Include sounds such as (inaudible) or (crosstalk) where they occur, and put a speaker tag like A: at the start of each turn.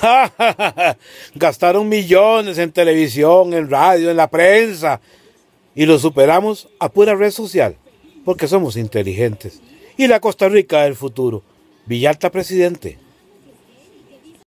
A: (laughs) Gastaron millones en televisión, en radio, en la prensa. Y lo superamos a pura red social, porque somos inteligentes. Y la Costa Rica del futuro. Villalta, presidente.